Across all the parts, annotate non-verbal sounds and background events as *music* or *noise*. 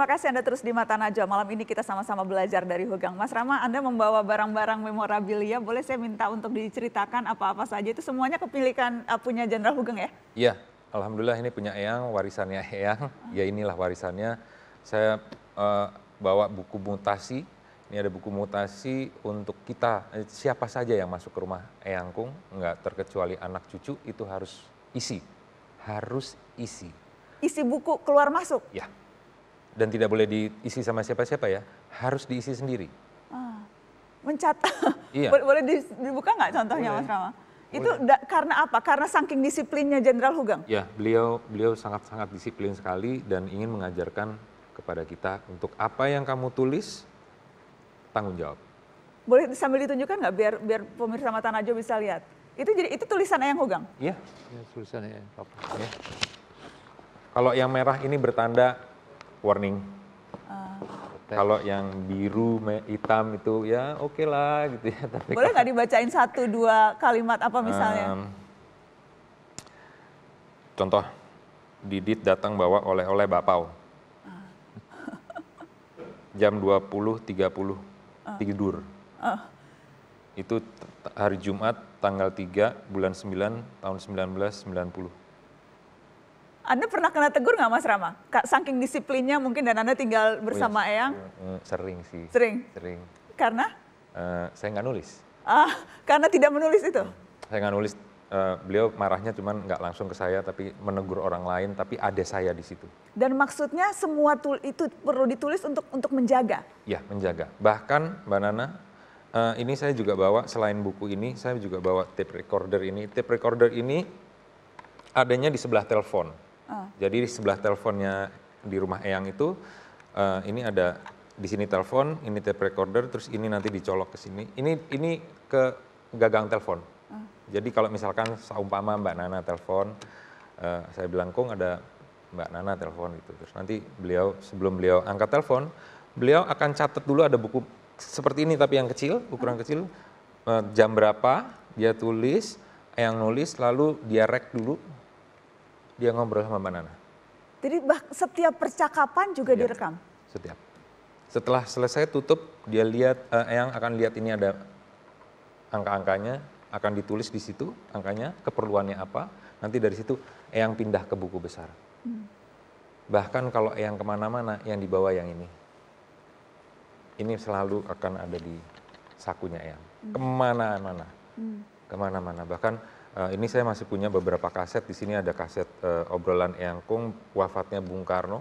Terima kasih Anda terus di Mata Najwa. Malam ini kita sama-sama belajar dari Hugang. Mas Rama, Anda membawa barang-barang memorabilia. Boleh saya minta untuk diceritakan apa-apa saja? Itu semuanya kepilikan eh, punya Jenderal Hugeng ya? Iya, Alhamdulillah ini punya Eyang, warisannya Eyang. Ah. Ya inilah warisannya. Saya uh, bawa buku mutasi. Ini ada buku mutasi untuk kita. Eh, siapa saja yang masuk ke rumah Eyang Kung Enggak terkecuali anak cucu, itu harus isi. Harus isi. Isi buku keluar masuk? Iya dan tidak boleh diisi sama siapa-siapa ya, harus diisi sendiri. Ah, mencatat. *laughs* Iya. boleh dibuka nggak contohnya boleh. Mas Rama? Itu da, karena apa? Karena saking disiplinnya Jenderal Hugeng? Ya, beliau beliau sangat-sangat disiplin sekali dan ingin mengajarkan kepada kita untuk apa yang kamu tulis tanggung jawab. Boleh sambil ditunjukkan nggak biar biar pemirsa Mata Najwa bisa lihat? Itu jadi itu tulisan Ayang hugang? Iya, ya, tulisan ya. Iya. Kalau yang merah ini bertanda warning. Uh. Kalau yang biru, hitam itu ya oke okay lah gitu ya. *laughs* Tapi Boleh nggak dibacain satu dua kalimat apa misalnya? Um, contoh, Didit datang bawa oleh-oleh bapau. Ah. Jam 20.30 uh. Ah. tidur. Uh. Itu hari Jumat tanggal 3 bulan 9 tahun 1990. Anda pernah kena tegur nggak Mas Rama? Saking disiplinnya mungkin dan Anda tinggal bersama Wih, Eyang? Eh, eh, sering sih. Sering? Sering. Karena? Uh, saya nggak nulis. Ah, karena tidak menulis itu? Saya nggak nulis. Uh, beliau marahnya cuman nggak langsung ke saya, tapi menegur orang lain, tapi ada saya di situ. Dan maksudnya semua tul itu perlu ditulis untuk untuk menjaga? Ya, menjaga. Bahkan Mbak Nana, uh, ini saya juga bawa, selain buku ini, saya juga bawa tape recorder ini. Tape recorder ini adanya di sebelah telepon Ah. Jadi di sebelah teleponnya di rumah Eyang itu uh, ini ada di sini telepon, ini tape recorder, terus ini nanti dicolok ke sini. Ini ini ke gagang telepon. Uh. Jadi kalau misalkan seumpama Mbak Nana telepon, uh, saya bilang kong ada Mbak Nana telepon gitu. Terus nanti beliau sebelum beliau angkat telepon, beliau akan catat dulu ada buku seperti ini tapi yang kecil, ukuran uh. kecil, uh, jam berapa dia tulis, yang nulis lalu dia rek dulu dia ngobrol sama Mbak Nana. Jadi bah, setiap percakapan juga ya, direkam? Setiap. Setelah selesai tutup, dia lihat, uh, yang akan lihat ini ada angka-angkanya, akan ditulis di situ angkanya, keperluannya apa. Nanti dari situ Eyang pindah ke buku besar. Hmm. Bahkan kalau Eyang kemana-mana, yang dibawa yang ini. Ini selalu akan ada di sakunya Eyang. Hmm. Kemana-mana. Hmm. Kemana-mana. Bahkan Uh, ini saya masih punya beberapa kaset. Di sini ada kaset uh, obrolan Eyangkung, wafatnya Bung Karno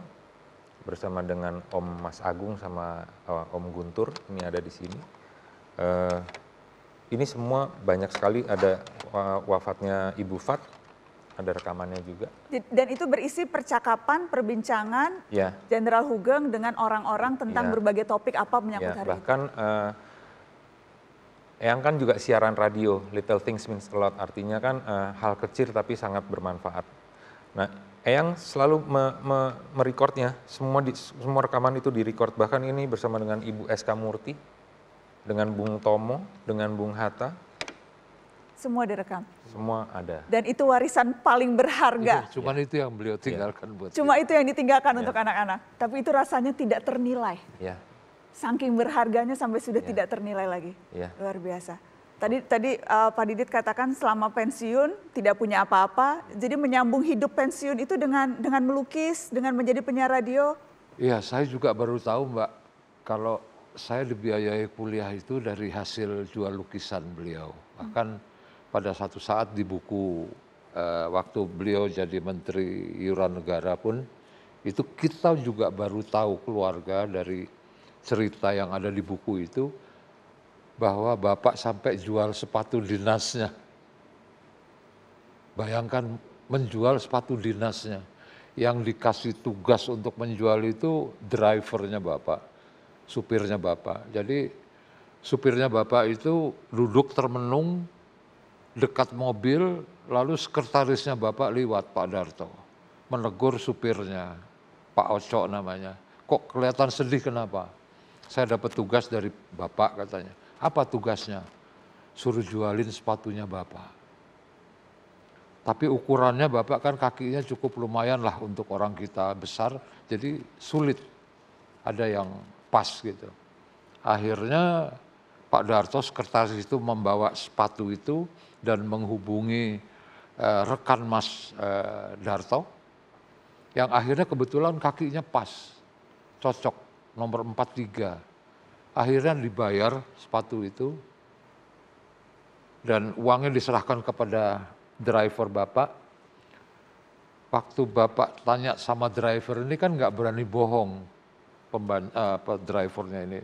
bersama dengan Om Mas Agung sama uh, Om Guntur. Ini ada di sini. Uh, ini semua banyak sekali ada wafatnya Ibu Fat, ada rekamannya juga. Dan itu berisi percakapan, perbincangan ya. Jenderal ya. Hugeng dengan orang-orang tentang ya. berbagai topik apa menyangkut ya, hari bahkan, itu. Bahkan uh, Eyang kan juga siaran radio, Little Things Means a Lot, artinya kan uh, hal kecil tapi sangat bermanfaat. Nah, Eyang selalu me, me, semua di, semua rekaman itu direcord, bahkan ini bersama dengan Ibu SK Murti, dengan Bung Tomo, dengan Bung Hatta. Semua direkam? Semua ada. Dan itu warisan paling berharga? Itu, iya, cuman ya. itu yang beliau iya. tinggalkan ya. buat Cuma kita. itu yang ditinggalkan ya. untuk anak-anak, tapi itu rasanya tidak ternilai. Ya saking berharganya sampai sudah yeah. tidak ternilai lagi. Yeah. Luar biasa. Tadi tadi uh, Pak Didit katakan selama pensiun tidak punya apa-apa, jadi menyambung hidup pensiun itu dengan dengan melukis, dengan menjadi penyiar radio. Iya, saya juga baru tahu Mbak, kalau saya dibiayai kuliah itu dari hasil jual lukisan beliau. Hmm. Bahkan hmm. pada satu saat di buku uh, waktu beliau jadi Menteri Iuran Negara pun, itu kita juga baru tahu keluarga dari cerita yang ada di buku itu bahwa bapak sampai jual sepatu dinasnya. Bayangkan menjual sepatu dinasnya. Yang dikasih tugas untuk menjual itu drivernya bapak, supirnya bapak. Jadi supirnya bapak itu duduk termenung dekat mobil, lalu sekretarisnya bapak lewat Pak Darto. Menegur supirnya, Pak Ocok namanya. Kok kelihatan sedih kenapa? saya dapat tugas dari bapak katanya. Apa tugasnya? Suruh jualin sepatunya bapak. Tapi ukurannya bapak kan kakinya cukup lumayan lah untuk orang kita besar, jadi sulit ada yang pas gitu. Akhirnya Pak Darto sekretaris itu membawa sepatu itu dan menghubungi eh, rekan Mas eh, Darto yang akhirnya kebetulan kakinya pas, cocok nomor 43. Akhirnya dibayar sepatu itu dan uangnya diserahkan kepada driver bapak. Waktu bapak tanya sama driver ini kan nggak berani bohong pemban, eh, apa, drivernya ini.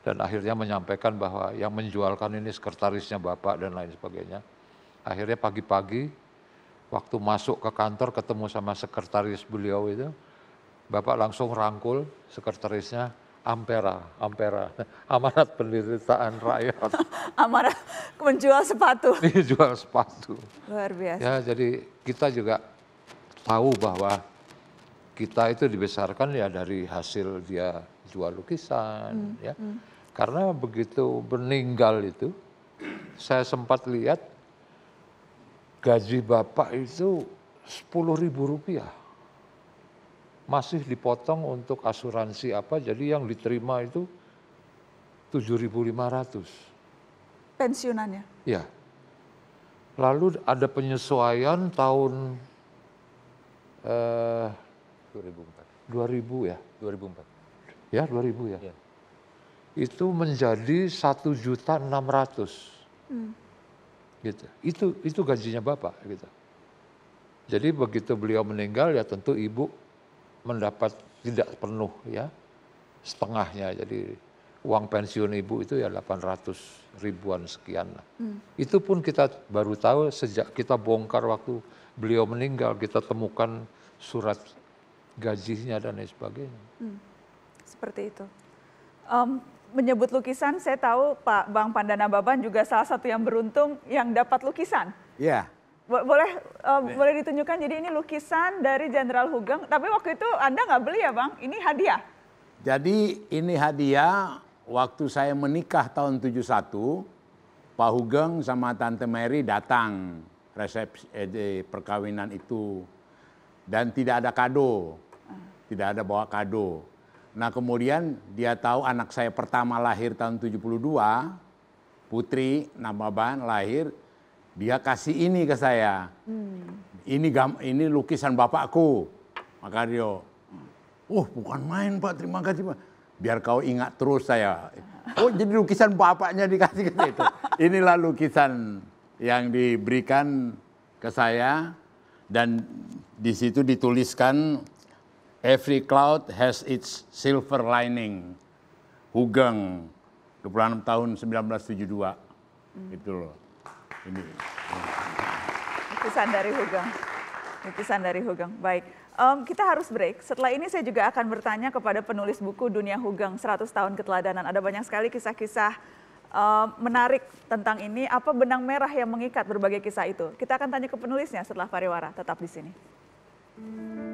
Dan akhirnya menyampaikan bahwa yang menjualkan ini sekretarisnya bapak dan lain sebagainya. Akhirnya pagi-pagi waktu masuk ke kantor ketemu sama sekretaris beliau itu, Bapak langsung rangkul sekretarisnya Ampera, Ampera, *laughs* amanat penderitaan rakyat. *laughs* amanat menjual sepatu. *laughs* menjual sepatu. Luar biasa. Ya, jadi kita juga tahu bahwa kita itu dibesarkan ya dari hasil dia jual lukisan hmm, ya. Hmm. Karena begitu meninggal itu saya sempat lihat gaji bapak itu sepuluh ribu rupiah masih dipotong untuk asuransi apa, jadi yang diterima itu 7.500. Pensiunannya? Ya. Lalu ada penyesuaian tahun eh, 2004. 2000 ya? 2004. Ya, 2000 ya. ya. Itu menjadi 1.600. Hmm. Gitu. Itu itu gajinya Bapak gitu. Jadi begitu beliau meninggal ya tentu ibu mendapat tidak penuh ya setengahnya jadi uang pensiun ibu itu ya 800 ribuan sekian lah. Hmm. Itu pun kita baru tahu sejak kita bongkar waktu beliau meninggal kita temukan surat gajinya dan lain sebagainya. Hmm. Seperti itu. Um, menyebut lukisan saya tahu Pak Bang Pandana Baban juga salah satu yang beruntung yang dapat lukisan. ya Yeah. Bo boleh uh, boleh ditunjukkan. Jadi ini lukisan dari Jenderal Hugeng. Tapi waktu itu Anda nggak beli ya, Bang? Ini hadiah. Jadi ini hadiah waktu saya menikah tahun 71, Pak Hugeng sama Tante Mary datang resepsi eh, perkawinan itu dan tidak ada kado. Tidak ada bawa kado. Nah, kemudian dia tahu anak saya pertama lahir tahun 72, Putri nama ban lahir dia kasih ini ke saya. Hmm. Ini gam, ini lukisan bapakku, Makario. Oh, bukan main Pak, terima kasih Pak. Biar kau ingat terus saya. Oh, jadi lukisan bapaknya dikasih ke itu. *laughs* Inilah lukisan yang diberikan ke saya dan di situ dituliskan every cloud has its silver lining. Hugeng, 26 tahun 1972. Hmm. Itu loh. Ini. Lukisan dari Hugeng. Lukisan dari Hugeng. Baik. Um, kita harus break. Setelah ini saya juga akan bertanya kepada penulis buku Dunia Hugeng 100 Tahun Keteladanan. Ada banyak sekali kisah-kisah um, menarik tentang ini. Apa benang merah yang mengikat berbagai kisah itu? Kita akan tanya ke penulisnya setelah pariwara. Tetap di sini. Hmm.